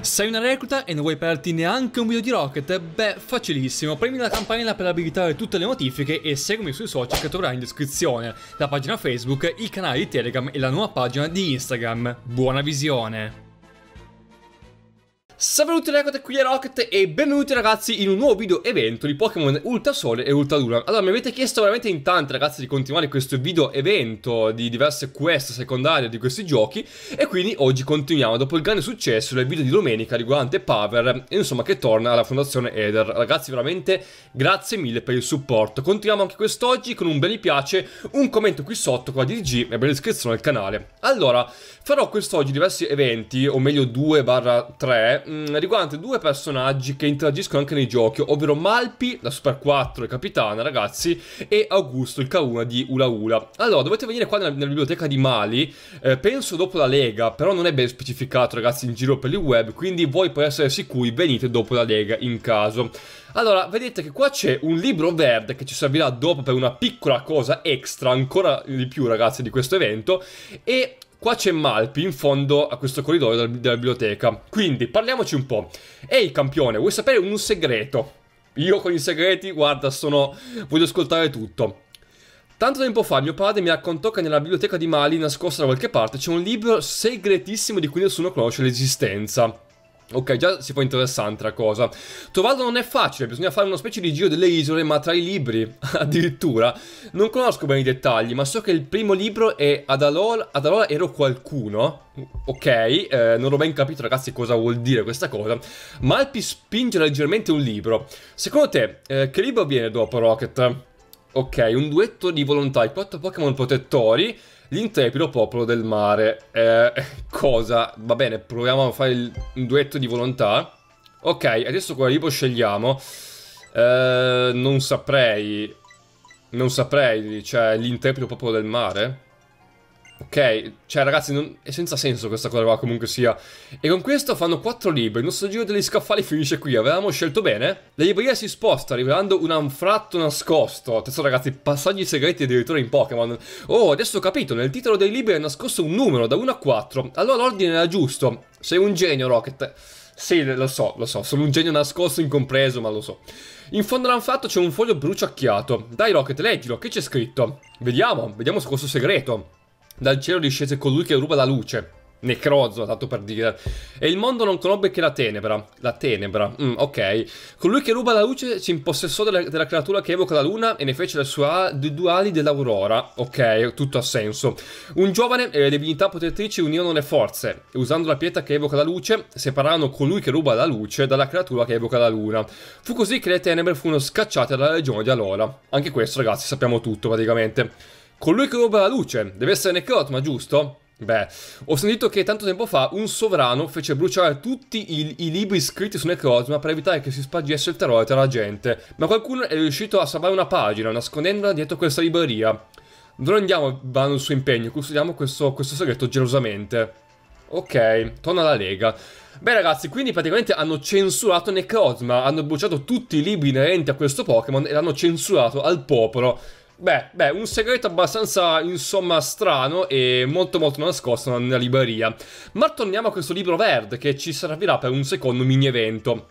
Sei una recluta e non vuoi perderti neanche un video di Rocket? Beh, facilissimo, premi la campanella per abilitare tutte le notifiche e seguimi sui social che troverai in descrizione, la pagina Facebook, il canale di Telegram e la nuova pagina di Instagram. Buona visione! Saluti ragazzi, qui è Rocket e benvenuti ragazzi in un nuovo video evento di Pokémon Ultra Sole e Ultra Luna Allora mi avete chiesto veramente in tanti ragazzi di continuare questo video evento di diverse quest secondarie di questi giochi E quindi oggi continuiamo dopo il grande successo del video di domenica riguardante Paver Insomma che torna alla fondazione Eder Ragazzi veramente grazie mille per il supporto Continuiamo anche quest'oggi con un bel mi piace, un commento qui sotto con la DG e per l'iscrizione al canale Allora farò quest'oggi diversi eventi o meglio 2 barra 3 Mm, riguardante due personaggi che interagiscono anche nei giochi, ovvero Malpi, la Super 4 e Capitana, ragazzi, e Augusto, il K1 di Ula Ula. Allora, dovete venire qua nella, nella biblioteca di Mali, eh, penso dopo la Lega, però non è ben specificato, ragazzi, in giro per il web, quindi voi per essere sicuri venite dopo la Lega in caso. Allora, vedete che qua c'è un libro verde che ci servirà dopo per una piccola cosa extra, ancora di più ragazzi di questo evento, e Qua c'è Malpi in fondo a questo corridoio della, biblioteca. Quindi, parliamoci un po'. Ehi, campione, vuoi sapere un segreto? Io con i segreti, guarda, sono... voglio ascoltare tutto. Tanto tempo fa mio padre mi raccontò che nella biblioteca di Mali, nascosta da qualche parte, c'è un libro segretissimo di cui nessuno conosce l'esistenza. Ok, già si fa interessante la cosa. Trovarlo non è facile, bisogna fare una specie di giro delle isole, ma tra i libri, addirittura. Non conosco bene i dettagli, ma so che il primo libro è Ad allora, ero qualcuno. Ok, eh, non ho ben capito ragazzi cosa vuol dire questa cosa. Malpi spinge leggermente un libro. Secondo te, eh, che libro viene dopo Rocket? Ok, un duetto di volontà, i quattro Pokémon protettori... L'intrepido popolo del mare. Eh, cosa? Va bene, proviamo a fare il, un duetto di volontà. Ok, adesso quale Aribo scegliamo. Eh, non saprei. Non saprei, cioè, l'intrepido popolo del mare. Ok, cioè ragazzi, non... è senza senso questa cosa qua comunque sia. E con questo fanno quattro libri, il nostro giro degli scaffali finisce qui, avevamo scelto bene. La libreria si sposta rivelando un anfratto nascosto. Attenzione ragazzi, passaggi segreti addirittura in Pokémon. Oh, adesso ho capito, nel titolo dei libri è nascosto un numero da 1 a 4. Allora l'ordine era giusto. Sei un genio, Rocket. Sì, lo so, lo so, sono un genio nascosto incompreso, ma lo so. In fondo all'anfratto c'è un foglio bruciacchiato. Dai Rocket, leggilo, che c'è scritto? Vediamo, vediamo su questo segreto. Dal cielo discese colui che ruba la luce. Necrozzo, tanto per dire. E il mondo non conobbe che la tenebra. La tenebra, mm, ok. Colui che ruba la luce si impossessò della, della creatura che evoca la luna e ne fece le sue due ali dell'aurora. Ok, tutto ha senso. Un giovane e le divinità protettrici unirono le forze. E usando la pietra che evoca la luce, separarono colui che ruba la luce dalla creatura che evoca la luna. Fu così che le tenebre furono scacciate dalla regione di allora. Anche questo, ragazzi, sappiamo tutto praticamente. Colui che ruba la luce, deve essere Necrot, ma giusto? Beh, ho sentito che tanto tempo fa un sovrano fece bruciare tutti i, i libri scritti su Necrozma per evitare che si spargesse il terrore tra la gente, ma qualcuno è riuscito a salvare una pagina nascondendola dietro questa libreria. Non andiamo vanno il suo impegno, custodiamo questo, questo segreto gelosamente. Ok, torna alla Lega. Beh ragazzi, quindi praticamente hanno censurato Necrozma, hanno bruciato tutti i libri inerenti a questo Pokémon e l'hanno censurato al popolo. Beh, beh, un segreto abbastanza, insomma, strano e molto molto nascosto nella libreria. Ma torniamo a questo libro verde che ci servirà per un secondo mini evento.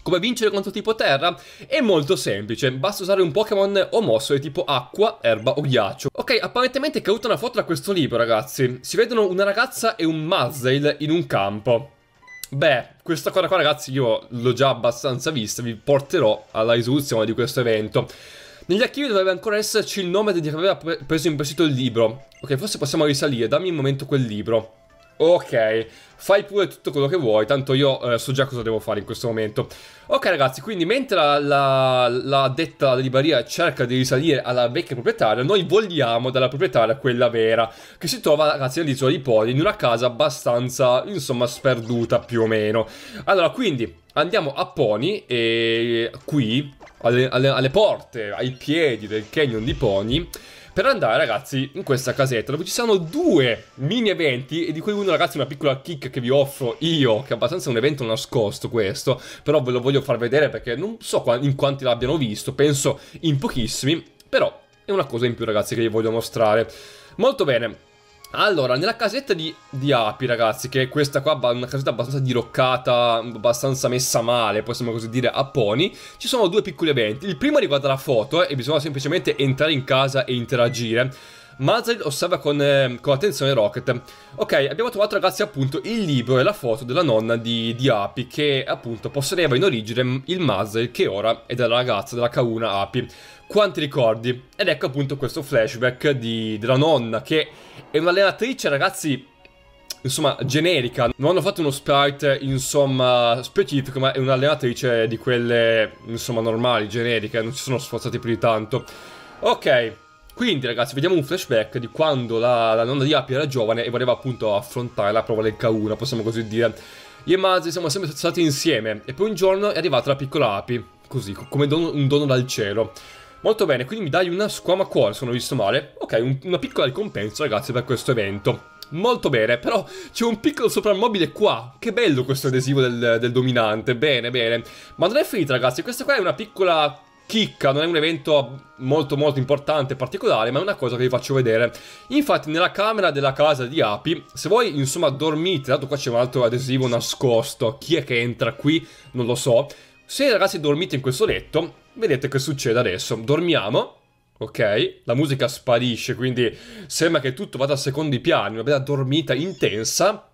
Come vincere contro tipo terra? È molto semplice, basta usare un Pokémon o mosso di tipo acqua, erba o ghiaccio. Ok, apparentemente è caduta una foto da questo libro, ragazzi. Si vedono una ragazza e un Muzzle in un campo. Beh, questa cosa qua, ragazzi, io l'ho già abbastanza vista, vi porterò alla risoluzione di questo evento. Negli archivi dovrebbe ancora esserci il nome di chi aveva pre preso in prestito il libro. Ok, forse possiamo risalire. Dammi un momento quel libro. Ok, fai pure tutto quello che vuoi, tanto io eh, so già cosa devo fare in questo momento. Ok ragazzi, quindi mentre la, la, la detta libreria cerca di risalire alla vecchia proprietaria, noi vogliamo dalla proprietaria quella vera, che si trova ragazzi nell'isola di Poli, in una casa abbastanza, insomma, sperduta più o meno. Allora, quindi andiamo a Pony e qui, alle, alle, alle porte, ai piedi del canyon di Pony per andare ragazzi in questa casetta dove ci sono due mini eventi e di cui uno ragazzi una piccola kick che vi offro io che è abbastanza un evento nascosto questo però ve lo voglio far vedere perché non so in quanti l'abbiano visto penso in pochissimi però è una cosa in più ragazzi che vi voglio mostrare molto bene allora, nella casetta di, di, api, ragazzi, che è questa qua, una casetta abbastanza diroccata, abbastanza messa male, possiamo così dire, a pony, ci sono due piccoli eventi. Il primo riguarda la foto eh, e bisogna semplicemente entrare in casa e interagire. Mazzarid osserva con, eh, con, attenzione Rocket. Ok, abbiamo trovato ragazzi appunto il libro e la foto della nonna di, di Api che appunto possedeva in origine il Mazzarid che ora è della ragazza della Kauna Api quanti ricordi. Ed ecco appunto questo flashback di, della nonna, che è un'allenatrice, ragazzi, insomma, generica. Non hanno fatto uno sprite, insomma, specifico, ma è un'allenatrice di quelle, insomma, normali, generiche. Non si sono sforzati più di tanto. Ok, quindi ragazzi, vediamo un flashback di quando la, la nonna di Api era giovane e voleva appunto affrontare la prova del K1, possiamo così dire. Io e Mazi siamo sempre stati insieme e poi un giorno è arrivata la piccola Api, così, come don un dono dal cielo. Molto bene, quindi mi dai una squama cuore se non ho visto male. Ok, un, una piccola ricompensa ragazzi per questo evento. Molto bene, però c'è un piccolo soprammobile qua. Che bello questo adesivo del, del dominante. Bene, bene. Ma non è finita ragazzi, questa qua è una piccola chicca, non è un evento molto molto importante e particolare, ma è una cosa che vi faccio vedere. Infatti nella camera della casa di Api, se voi insomma dormite, dato qua c'è un altro adesivo nascosto, chi è che entra qui non lo so, se ragazzi dormite in questo letto, Vedete che succede adesso. Dormiamo. Ok, la musica sparisce, quindi sembra che tutto vada a secondi piani, una bella dormita intensa,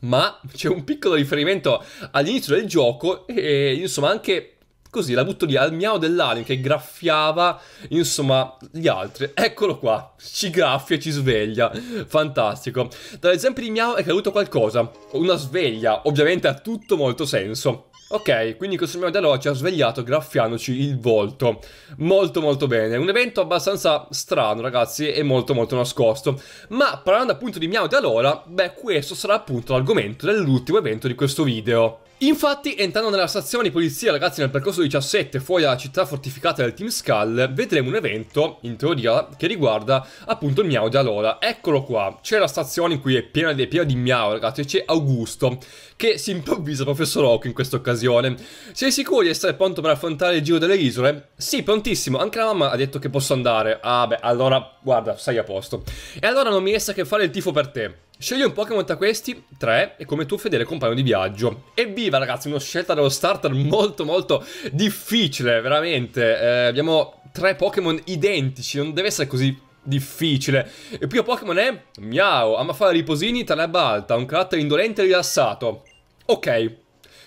ma c'è un piccolo riferimento all'inizio del gioco e insomma anche così la butto lì al miao dell'alien che graffiava insomma gli altri eccolo qua ci graffia e ci sveglia fantastico dall'esempio di miao è caduto qualcosa una sveglia ovviamente ha tutto molto senso Ok, quindi questo mio Dalò ci ha svegliato graffiandoci il volto. Molto molto bene. Un evento abbastanza strano, ragazzi, e molto molto nascosto. Ma parlando appunto di Miao allora, beh, questo sarà appunto l'argomento dell'ultimo evento di questo video. Infatti, entrando nella stazione di polizia, ragazzi, nel percorso 17, fuori dalla città fortificata del Team Skull, vedremo un evento, in teoria, che riguarda appunto il Miao di Alola. Eccolo qua, c'è la stazione in cui è piena, è piena di Miao, ragazzi, e c'è Augusto, che si improvvisa Professor Oak in questa occasione. Sei sicuro di essere pronto per affrontare il giro delle isole? Sì, prontissimo, anche la mamma ha detto che posso andare. Ah beh, allora, guarda, sei a posto. E allora non mi resta che fare il tifo per te. Scegli un Pokémon tra questi, 3, e come tuo fedele compagno di viaggio. Evviva ragazzi, una scelta dello starter molto molto difficile, veramente. Eh, abbiamo tre Pokémon identici, non deve essere così difficile. Il primo Pokémon è Miao, ama fare riposini, tra talebba alta, un carattere indolente e rilassato. Ok,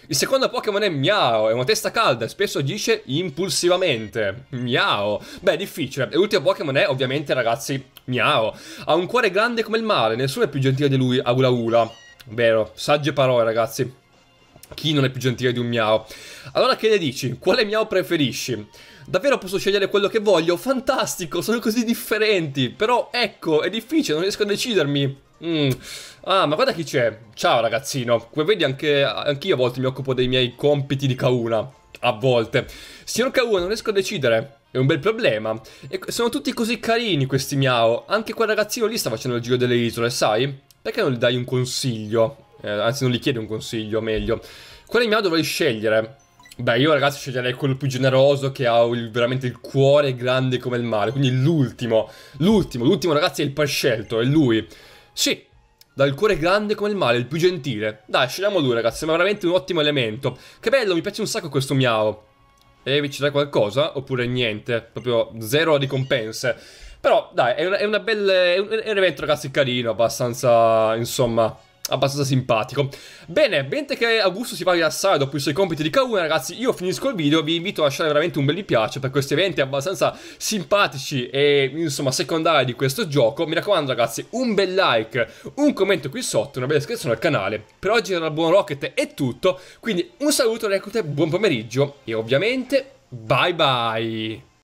il secondo Pokémon è Miao, è una testa calda e spesso agisce impulsivamente. Miao. Beh, è difficile. E l'ultimo Pokémon è, ovviamente, ragazzi, Miao. Ha un cuore grande come il mare, nessuno è più gentile di lui, Aula Ula. Vero, sagge parole, ragazzi. Chi non è più gentile di un Miao? Allora che ne dici? Quale Miao preferisci? Davvero posso scegliere quello che voglio? Fantastico, sono così differenti. Però ecco, è difficile, non riesco a decidermi. Mm. Ah, ma guarda chi c'è. Ciao ragazzino. Come vedi anche anch'io a volte mi occupo dei miei compiti di Kauna. A volte. Signor Kauna, non riesco a decidere. È un bel problema. E sono tutti così carini questi miao. Anche quel ragazzino lì sta facendo il giro delle isole, sai? Perché non gli dai un consiglio? Eh, anzi, non gli chiedi un consiglio, meglio. Quale miao dovrei scegliere? Beh, io ragazzi sceglierei quello più generoso che ha il, veramente il cuore grande come il mare, quindi l'ultimo, l'ultimo, l'ultimo ragazzi è il prescelto, è lui. Sì, dal cuore grande come il male, il più gentile. Dai, scegliamo lui, ragazzi, sembra veramente un ottimo elemento. Che bello, mi piace un sacco questo miao. E vi ci dai qualcosa? Oppure niente? Proprio zero ricompense. Però, dai, è, una, è, una bella, è un, è un evento, ragazzi, carino, abbastanza, insomma, abbastanza simpatico. Bene, mentre che Augusto si va a rilassare dopo i suoi compiti di K1, ragazzi, io finisco il video, vi invito a lasciare veramente un bel mi piace per questi eventi abbastanza simpatici e, insomma, secondari di questo gioco. Mi raccomando, ragazzi, un bel like, un commento qui sotto, una bella iscrizione al canale. Per oggi dal buon Rocket è tutto, quindi un saluto, reclute, buon pomeriggio e ovviamente bye bye!